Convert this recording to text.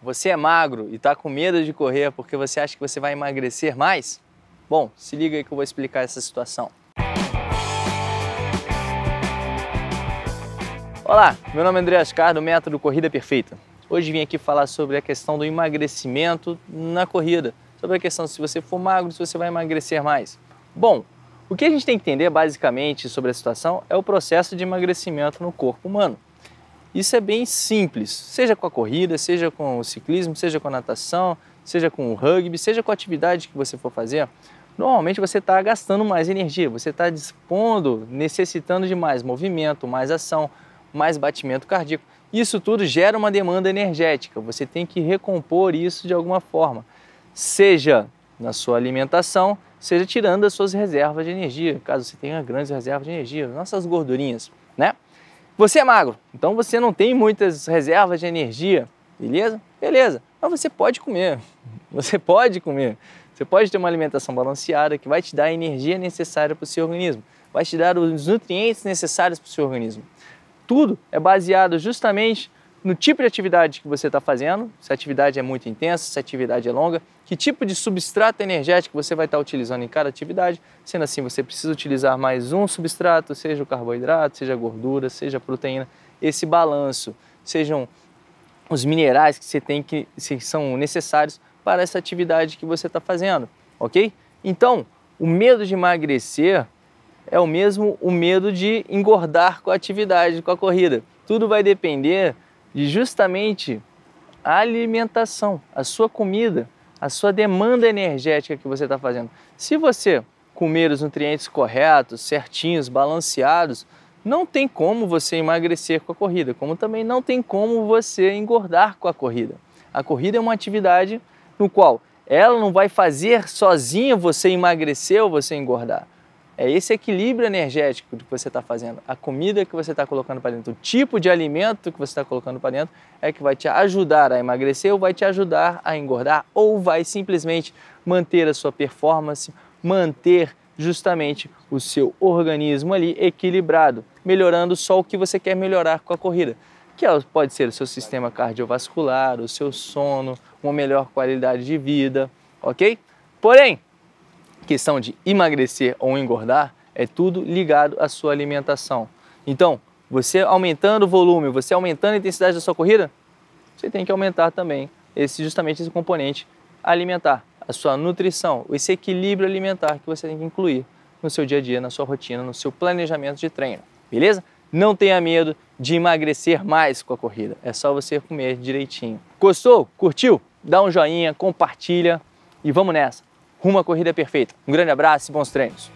Você é magro e está com medo de correr porque você acha que você vai emagrecer mais? Bom, se liga aí que eu vou explicar essa situação. Olá, meu nome é André Ascar, do Método Corrida Perfeita. Hoje vim aqui falar sobre a questão do emagrecimento na corrida, sobre a questão se você for magro, se você vai emagrecer mais. Bom, o que a gente tem que entender basicamente sobre a situação é o processo de emagrecimento no corpo humano. Isso é bem simples, seja com a corrida, seja com o ciclismo, seja com a natação, seja com o rugby, seja com a atividade que você for fazer. Normalmente você está gastando mais energia, você está dispondo, necessitando de mais movimento, mais ação, mais batimento cardíaco. Isso tudo gera uma demanda energética, você tem que recompor isso de alguma forma, seja na sua alimentação, seja tirando as suas reservas de energia, caso você tenha grandes reservas de energia, nossas gordurinhas. Você é magro, então você não tem muitas reservas de energia, beleza? Beleza, mas você pode comer, você pode comer. Você pode ter uma alimentação balanceada que vai te dar a energia necessária para o seu organismo, vai te dar os nutrientes necessários para o seu organismo. Tudo é baseado justamente no tipo de atividade que você está fazendo, se a atividade é muito intensa, se a atividade é longa, que tipo de substrato energético você vai estar tá utilizando em cada atividade. Sendo assim, você precisa utilizar mais um substrato, seja o carboidrato, seja a gordura, seja a proteína, esse balanço, sejam os minerais que você tem que são necessários para essa atividade que você está fazendo, ok? Então, o medo de emagrecer é o mesmo o medo de engordar com a atividade, com a corrida. Tudo vai depender e justamente a alimentação, a sua comida, a sua demanda energética que você está fazendo. Se você comer os nutrientes corretos, certinhos, balanceados, não tem como você emagrecer com a corrida, como também não tem como você engordar com a corrida. A corrida é uma atividade no qual ela não vai fazer sozinha você emagrecer ou você engordar. É esse equilíbrio energético que você está fazendo, a comida que você está colocando para dentro, o tipo de alimento que você está colocando para dentro é que vai te ajudar a emagrecer ou vai te ajudar a engordar ou vai simplesmente manter a sua performance, manter justamente o seu organismo ali equilibrado, melhorando só o que você quer melhorar com a corrida, que é pode ser o seu sistema cardiovascular, o seu sono, uma melhor qualidade de vida, ok? Porém, questão de emagrecer ou engordar é tudo ligado à sua alimentação. Então, você aumentando o volume, você aumentando a intensidade da sua corrida, você tem que aumentar também esse justamente esse componente alimentar, a sua nutrição, esse equilíbrio alimentar que você tem que incluir no seu dia a dia, na sua rotina, no seu planejamento de treino. Beleza? Não tenha medo de emagrecer mais com a corrida. É só você comer direitinho. Gostou? Curtiu? Dá um joinha, compartilha e vamos nessa rumo à corrida é perfeita. Um grande abraço e bons treinos!